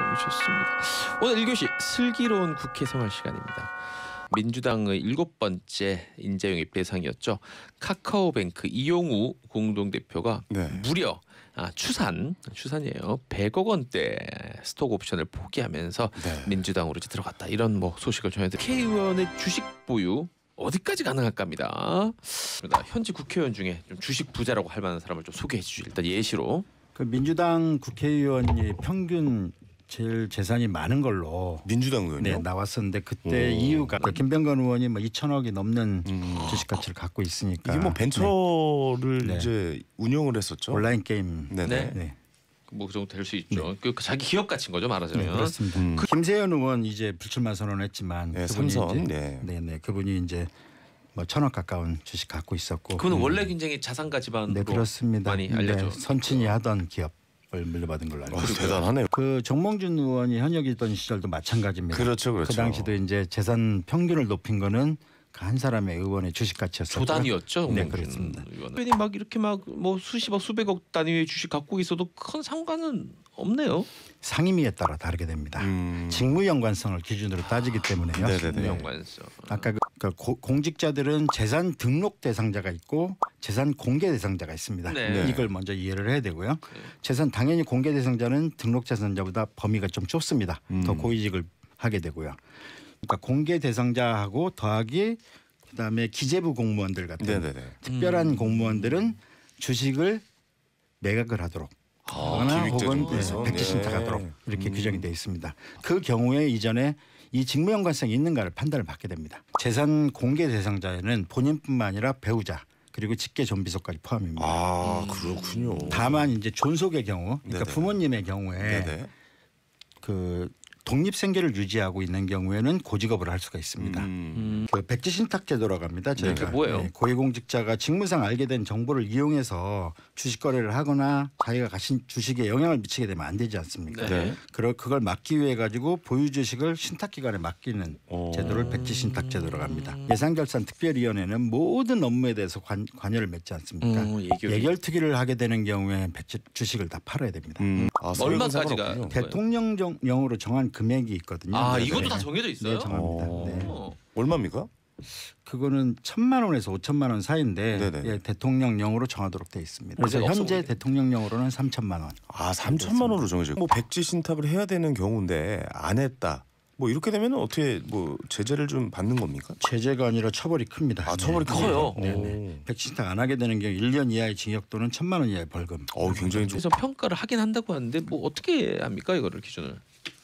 너무 습니다 오늘 1교시 슬기로운 국회 생활 시간입니다. 민주당의 일곱 번째 인재영입 대상이었죠. 카카오뱅크 이용우 공동대표가 네. 무려 아, 추산, 추산이에요. 100억 원대 스톡 옵션을 포기하면서 네. 민주당으로 들어갔다. 이런 뭐 소식을 전해드립니다. K 의원의 주식 보유 어디까지 가능할까입니다. 그러니까 현지 국회의원 중에 좀 주식 부자라고 할 만한 사람을 좀 소개해 주시죠. 일단 예시로. 그 민주당 국회의원이 평균 제일 재산이 많은 걸로 민주당 의원이 네, 나왔었는데 그때 오. 이유가 그 김병건 의원이 뭐 2천억이 넘는 음. 주식 가치를 갖고 있으니까 이게 뭐 벤처를 네. 네. 이제 운영을 했었죠. 온라인 게임. 네네. 네. 네. 뭐그 정도 될 수 있죠. 네. 그, 그 자기 기업 가치인 거죠 말하자면. 네, 그렇습니다. 음. 그 김세현 의원 이제 불출마 선언했지만 네, 삼선. 이제, 네. 네. 네, 그분이 이제 뭐 천억 가까운 주식 갖고 있었고. 그는 음. 원래 굉장히 자산가 집안으로 네, 그렇습니다. 많이 알려져. 선친이 하던 기업. 물려받은 걸로 알고 어, 있습니다. 대단하네요. 그 정몽준 의원이 현역에 있던 시절도 마찬가지입니다. 그렇죠, 그렇죠. 그 당시도 이제 재산 평균을 높인 거는 그 한 사람의 의원의 주식 가치였어요. 조단이었죠. 네, 그렇습니다. 의원은 막 이렇게 막 뭐 수십억 수백억 단위의 주식 갖고 있어도 큰 상관은 없네요. 상임위에 따라 다르게 됩니다. 음. 직무 연관성을 기준으로 따지기 때문에요. 아, 직무 연관성. 아까 그 그러니까 고, 공직자들은 재산 등록 대상자가 있고 재산 공개 대상자가 있습니다. 네. 네. 이걸 먼저 이해를 해야 되고요. 네. 재산 당연히 공개 대상자는 등록 재산자보다 범위가 좀 좁습니다. 음. 더 고위직을 하게 되고요. 그러니까 공개 대상자하고 더하기 그다음에 기재부 공무원들 같은 네네네. 네, 네. 특별한 음. 공무원들은 주식을 매각을 하도록 하거 아, 혹은 백지신탁하도록 네. 이렇게 음. 규정이 되어 있습니다. 그 경우에 이전에 이 직무 연관성이 있는가를 판단을 받게 됩니다. 재산 공개 대상자에는 본인뿐만 아니라 배우자 그리고 직계 존비속까지 포함입니다. 아 그렇군요. 다만 이제 존속의 경우, 그러니까 네네. 부모님의 경우에 네네. 그 독립 생계를 유지하고 있는 경우에는 고직업을 할 수가 있습니다. 음. 그 백지 신탁 제도라고 합니다. 저희가 네, 그 뭐예요? 네, 고위공직자가 직무상 알게 된 정보를 이용해서 주식 거래를 하거나 자기가 가진 주식에 영향을 미치게 되면 안 되지 않습니까? 네. 그걸 그걸 막기 위해 가지고 보유 주식을 신탁 기관에 맡기는 오. 어. 제도를 백지 신탁 제도라고 합니다. 예산 결산 특별위원회는 모든 업무에 대해서 관, 여를 맺지 않습니까? 음, 예결 특위를 하게 되는 경우에 백지 주식을 다 팔아야 됩니다. 음. 아, 얼마까지가 대통령령으로 정한 금액이 있거든요. 아 네, 이것도 네. 다 정해져 네, 있어요? 네, 정합니다. 어. 네. 얼마입니까? 그거는 천만 원에서 오천만 원 사이인데 예, 대통령령으로 정하도록 돼 있습니다. 그래서 현재 대통령령으로는 삼천만 원. 아 삼천만 원으로 정해져. 뭐 백지 신탁을 해야 되는 경우인데 안 했다. 뭐 이렇게 되면 어떻게 뭐 제재를 좀 받는 겁니까? 제재가 아니라 처벌이 큽니다. 아 처벌이 네. 커요. 네네. 백신탁 안 하게 되는 경우 1년 이하의 징역 또는 천만 원 이하의 벌금. 어 굉장히 좀. 그래서 평가를 하긴 한다고 하는데 뭐 어떻게 합니까 이거를 기준을?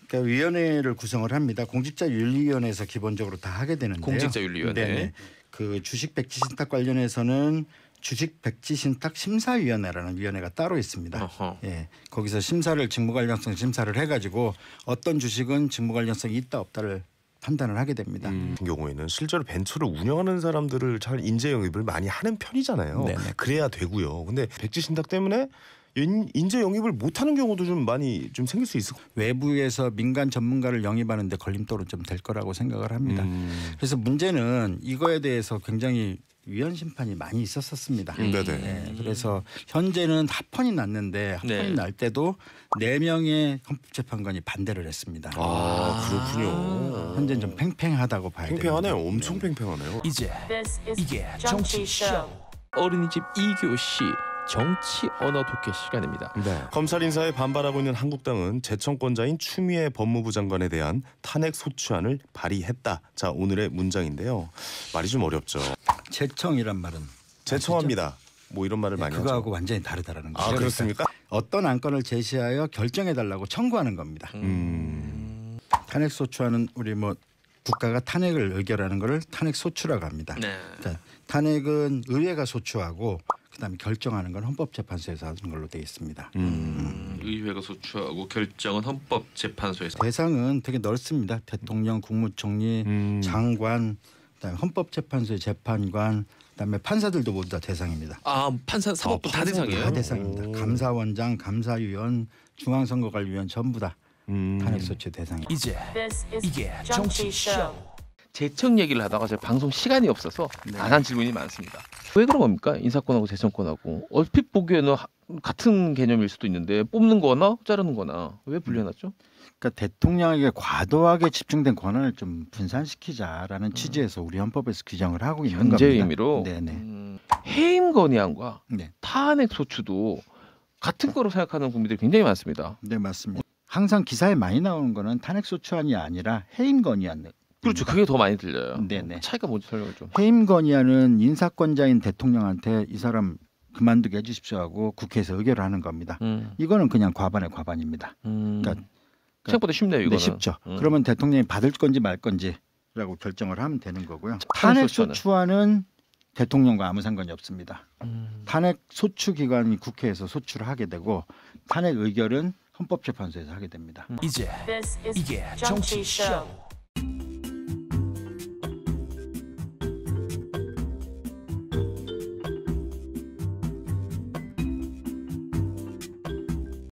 그러니까 위원회를 구성을 합니다. 공직자 윤리위원회에서 기본적으로 다 하게 되는데요. 공직자 윤리위원회. 네. 그 주식 백지 신탁 관련해서는 주식 백지 신탁 심사위원회라는 위원회가 따로 있습니다. 어허. 예, 거기서 심사를 직무 관련성 심사를 해가지고 어떤 주식은 직무 관련성이 있다 없다를 판단을 하게 됩니다. 음. 같은 경우에는 실제로 벤처를 운영하는 사람들을 잘 인재 영입을 많이 하는 편이잖아요. 네네. 그래야 되고요. 근데 백지 신탁 때문에 인재 영입을 못하는 경우도 좀 많이 좀 생길 수 있을 외부에서 민간 전문가를 영입하는데 걸림돌은 좀 될 거라고 생각을 합니다. 음. 그래서 문제는 이거에 대해서 굉장히 위헌 심판이 많이 있었었습니다. 네네. 음. 네. 네, 그래서 현재는 합헌이 났는데 합헌이 네. 날 때도 네 명의 헌법재판관이 반대를 했습니다. 아 그렇군요. 현재는 좀 팽팽하다고 봐야 돼요. 팽팽하네요. 되는데. 네. 엄청 팽팽하네요. 이제 이게 정치 쇼 어린이집 2교시 정치 언어 독해 시간입니다. 네. 검찰 인사에 반발하고 있는 한국당은 재청권자인 추미애 법무부 장관에 대한 탄핵 소추안을 발의했다. 자 오늘의 문장인데요. 말이 좀 어렵죠. 재청이란 말은 재청합니다. 뭐 이런 말을 네, 많이 그거하고 하죠. 완전히 다르다라는 아, 거죠. 아 그렇습니까? 그러니까 어떤 안건을 제시하여 결정해 달라고 청구하는 겁니다. 음... 탄핵 소추안은 우리 뭐 국가가 탄핵을 의결하는 것을 탄핵 소추라고 합니다. 네. 탄핵은 의회가 소추하고 그다음에 결정하는 건 헌법재판소에서 하는 걸로 돼 있습니다. 음. 음. 의회가 소추하고 결정은 헌법재판소에서. 대상은 되게 넓습니다. 대통령, 국무총리, 음. 장관, 그다음에 헌법재판소의 재판관, 그다음에 판사들도 모두 다 대상입니다. 아 판사 사법부 아, 어, 다 대상이에요? 다 대상입니다. 오. 감사원장, 감사위원, 중앙선거관리위원 전부 다 음. 탄핵 소추 대상입니다. 이제 이게 정치 쇼. 재청 얘기를 하다가 제가 방송 시간이 없어서 네. 안한 질문이 많습니다. 왜 그런 겁니까? 인사권하고 재청권하고 얼핏 보기에는 같은 개념일 수도 있는데 뽑는 거나 자르는 거나 왜 불려놨죠? 그러니까 대통령에게 과도하게 집중된 권한을 좀 분산시키자라는 음. 취지에서 우리 헌법에서 규정을 하고 있는 겁니다. 의미로 네네. 음, 해임 건의안과 네. 탄핵 소추도 같은 거로 생각하는 국민들이 굉장히 많습니다. 네 맞습니다. 항상 기사에 많이 나오는 거는 탄핵 소추안이 아니라 해임 건의안 그렇죠. 그게 더 많이 들려요. 네네. 차이가 뭔지 설명 좀. 해임 건의안은 인사권자인 대통령한테 이 사람 그만두게 해주십시오 하고 국회에서 의결을 하는 겁니다. 음. 이거는 그냥 과반의 과반입니다. 음. 그러니까, 생각보다 쉽네요. 네, 이거는. 네, 쉽죠. 음. 그러면 대통령이 받을 건지 말 건지라고 결정을 하면 되는 거고요. 탄핵 소추안은 대통령과 아무 상관이 없습니다. 음. 탄핵 소추 기관이 국회에서 소추를 하게 되고 탄핵 의결은 헌법재판소에서 하게 됩니다. 이제 이게 정치 쇼.